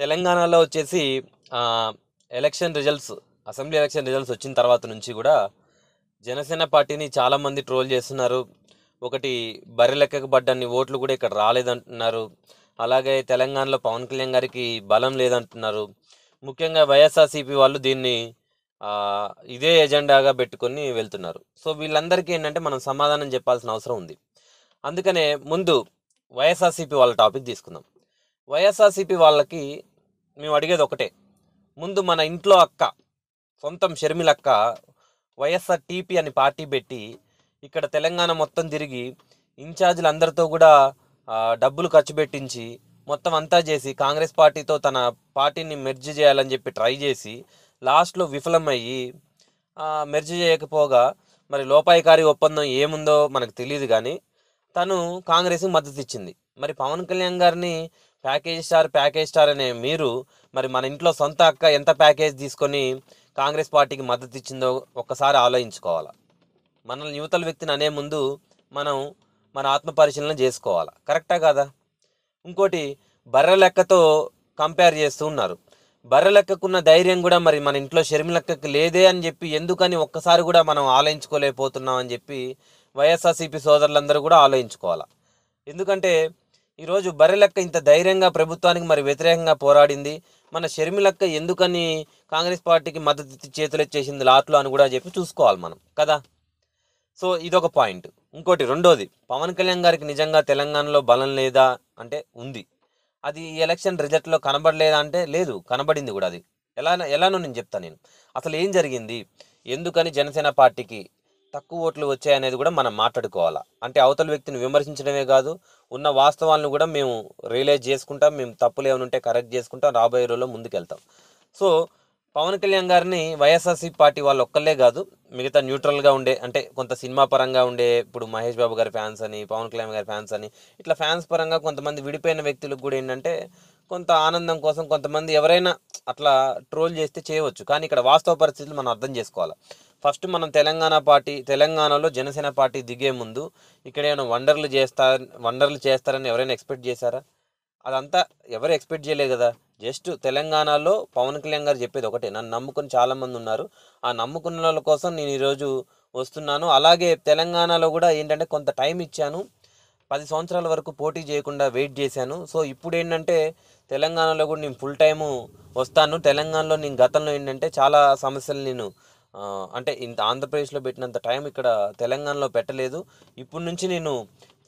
తెలంగాణలో వచ్చేసి election results assembly election results వచ్చిన తర్వాత నుంచి కూడా జనసేన పార్టీని చాలామంది ట్రోల్ చేస్తున్నారు ఒకటి లెక్కకు పడ్డాన్ని ఓట్లు కూడా ఇక్కడ రాలేదంటున్నారు అలాగే తెలంగాణలో పవన్ కళ్యాణ్ గారికి బలం లేదంటున్నారు ముఖ్యంగా వైఎస్ఆర్సీపీ వాళ్ళు దీన్ని ఇదే ఎజెండాగా పెట్టుకొని వెళ్తున్నారు సో వీళ్ళందరికీ ఏంటంటే మనం సమాధానం చెప్పాల్సిన అవసరం ఉంది అందుకనే ముందు వైఎస్ఆర్సీపీ వాళ్ళ టాపిక్ తీసుకుందాం వైఎస్ఆర్సీపీ వాళ్ళకి మేము అడిగేది ఒకటే ముందు మన ఇంట్లో అక్క సొంతం షర్మిలక్క వైఎస్ఆర్ టీపీ అని పార్టీ పెట్టి ఇక్కడ తెలంగాణ మొత్తం తిరిగి ఇన్ఛార్జీలు అందరితో కూడా డబ్బులు ఖర్చు పెట్టించి మొత్తం అంతా చేసి కాంగ్రెస్ పార్టీతో తన పార్టీని మెర్జ్ చేయాలని చెప్పి ట్రై చేసి లాస్ట్లో విఫలమయ్యి మెర్జ్ చేయకపోగా మరి లోపాయికారి ఒప్పందం ఏముందో మనకు తెలియదు కానీ తను కాంగ్రెస్కి మద్దతు ఇచ్చింది మరి పవన్ కళ్యాణ్ గారిని ప్యాకేజ్ స్టార్ ప్యాకేజ్ స్టార్ అనే మీరు మరి మన ఇంట్లో సొంత అక్క ఎంత ప్యాకేజ్ తీసుకొని కాంగ్రెస్ పార్టీకి మద్దతు ఇచ్చిందో ఒక్కసారి ఆలోచించుకోవాలి మనల్ని యువతల వ్యక్తిని అనే ముందు మనం మన ఆత్మ పరిశీలన చేసుకోవాలి కరెక్టా కదా ఇంకోటి బర్రె లెక్కతో కంపేర్ చేస్తూ ఉన్నారు బర్రె లెక్కకున్న ధైర్యం కూడా మరి మన ఇంట్లో షర్మి లెక్కకు లేదే అని చెప్పి ఎందుకని ఒక్కసారి కూడా మనం ఆలోచించుకోలేకపోతున్నాం అని చెప్పి వైఎస్ఆర్సీపీ సోదరులందరూ కూడా ఆలోచించుకోవాలి ఎందుకంటే ఈరోజు లెక్క ఇంత ధైర్యంగా ప్రభుత్వానికి మరి వ్యతిరేకంగా పోరాడింది మన షర్మిలక్క ఎందుకని కాంగ్రెస్ పార్టీకి మద్దతు చేతులెచ్చేసింది లాట్లో అని కూడా చెప్పి చూసుకోవాలి మనం కదా సో ఇదొక పాయింట్ ఇంకోటి రెండోది పవన్ కళ్యాణ్ గారికి నిజంగా తెలంగాణలో బలం లేదా అంటే ఉంది అది ఈ ఎలక్షన్ రిజల్ట్లో కనబడలేదా అంటే లేదు కనబడింది కూడా అది ఎలా ఎలానో నేను చెప్తాను నేను అసలు ఏం జరిగింది ఎందుకని జనసేన పార్టీకి తక్కువ ఓట్లు వచ్చాయనేది కూడా మనం మాట్లాడుకోవాలా అంటే అవతల వ్యక్తిని విమర్శించడమే కాదు ఉన్న వాస్తవాలను కూడా మేము రియలైజ్ చేసుకుంటాం మేము తప్పులు ఏమైనా ఉంటే కరెక్ట్ చేసుకుంటాం రాబోయే రోజుల్లో ముందుకెళ్తాం సో పవన్ కళ్యాణ్ గారిని వైఎస్ఆర్సీ పార్టీ వాళ్ళు ఒక్కళ్ళే కాదు మిగతా న్యూట్రల్గా ఉండే అంటే కొంత సినిమా పరంగా ఉండే ఇప్పుడు మహేష్ బాబు గారి ఫ్యాన్స్ అని పవన్ కళ్యాణ్ గారి ఫ్యాన్స్ అని ఇట్లా ఫ్యాన్స్ పరంగా కొంతమంది విడిపోయిన వ్యక్తులకు కూడా ఏంటంటే కొంత ఆనందం కోసం కొంతమంది ఎవరైనా అట్లా ట్రోల్ చేస్తే చేయవచ్చు కానీ ఇక్కడ వాస్తవ పరిస్థితులు మనం అర్థం చేసుకోవాలి ఫస్ట్ మనం తెలంగాణ పార్టీ తెలంగాణలో జనసేన పార్టీ దిగే ముందు ఇక్కడ ఏమైనా వండర్లు చేస్తా వండర్లు చేస్తారని ఎవరైనా ఎక్స్పెక్ట్ చేశారా అదంతా ఎవరు ఎక్స్పెక్ట్ చేయలేదు కదా జస్ట్ తెలంగాణలో పవన్ కళ్యాణ్ గారు చెప్పేది ఒకటే నన్ను నమ్ముకుని చాలామంది ఉన్నారు ఆ నమ్ముకున్న వాళ్ళ కోసం నేను ఈరోజు వస్తున్నాను అలాగే తెలంగాణలో కూడా ఏంటంటే కొంత టైం ఇచ్చాను పది సంవత్సరాల వరకు పోటీ చేయకుండా వెయిట్ చేశాను సో ఇప్పుడు ఏంటంటే తెలంగాణలో కూడా నేను ఫుల్ టైము వస్తాను తెలంగాణలో నేను గతంలో ఏంటంటే చాలా సమస్యలు నేను అంటే ఇంత ఆంధ్రప్రదేశ్లో పెట్టినంత టైం ఇక్కడ తెలంగాణలో పెట్టలేదు ఇప్పటి నుంచి నేను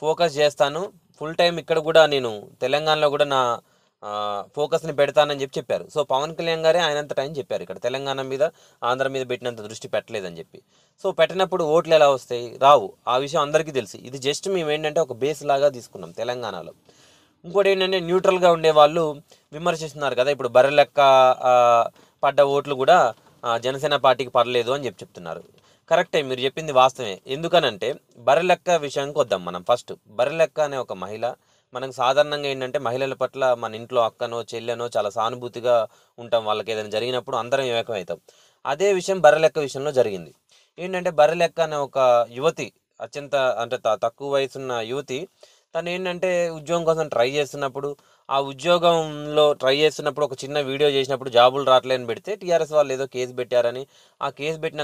ఫోకస్ చేస్తాను ఫుల్ టైం ఇక్కడ కూడా నేను తెలంగాణలో కూడా నా ఫోకస్ని పెడతానని చెప్పి చెప్పారు సో పవన్ కళ్యాణ్ గారే ఆయనంత టైం చెప్పారు ఇక్కడ తెలంగాణ మీద ఆంధ్ర మీద పెట్టినంత దృష్టి పెట్టలేదని చెప్పి సో పెట్టినప్పుడు ఓట్లు ఎలా వస్తాయి రావు ఆ విషయం అందరికీ తెలుసు ఇది జస్ట్ మేము ఏంటంటే ఒక బేస్ లాగా తీసుకున్నాం తెలంగాణలో ఇంకోటి ఏంటంటే న్యూట్రల్గా ఉండే వాళ్ళు విమర్శిస్తున్నారు కదా ఇప్పుడు బర్రెలెక్క పడ్డ ఓట్లు కూడా జనసేన పార్టీకి పర్లేదు అని చెప్పి చెప్తున్నారు కరెక్టే మీరు చెప్పింది వాస్తవమే ఎందుకనంటే బర్రెలెక్క విషయానికి వద్దాం మనం ఫస్ట్ బర్రెలెక్క అనే ఒక మహిళ మనకు సాధారణంగా ఏంటంటే మహిళల పట్ల మన ఇంట్లో అక్కనో చెల్లెనో చాలా సానుభూతిగా ఉంటాం వాళ్ళకి ఏదైనా జరిగినప్పుడు అందరం ఏకమవుతాం అదే విషయం బర్రెలెక్క విషయంలో జరిగింది ఏంటంటే బర్రెలెక్క అనే ఒక యువతి అత్యంత అంటే తక్కువ వయసున్న యువతి తను ఏంటంటే ఉద్యోగం కోసం ట్రై చేస్తున్నప్పుడు ఆ ఉద్యోగంలో ట్రై చేస్తున్నప్పుడు ఒక చిన్న వీడియో చేసినప్పుడు జాబులు రావట్లేదని పెడితే టీఆర్ఎస్ వాళ్ళు ఏదో కేసు పెట్టారని ఆ కేసు పెట్టిన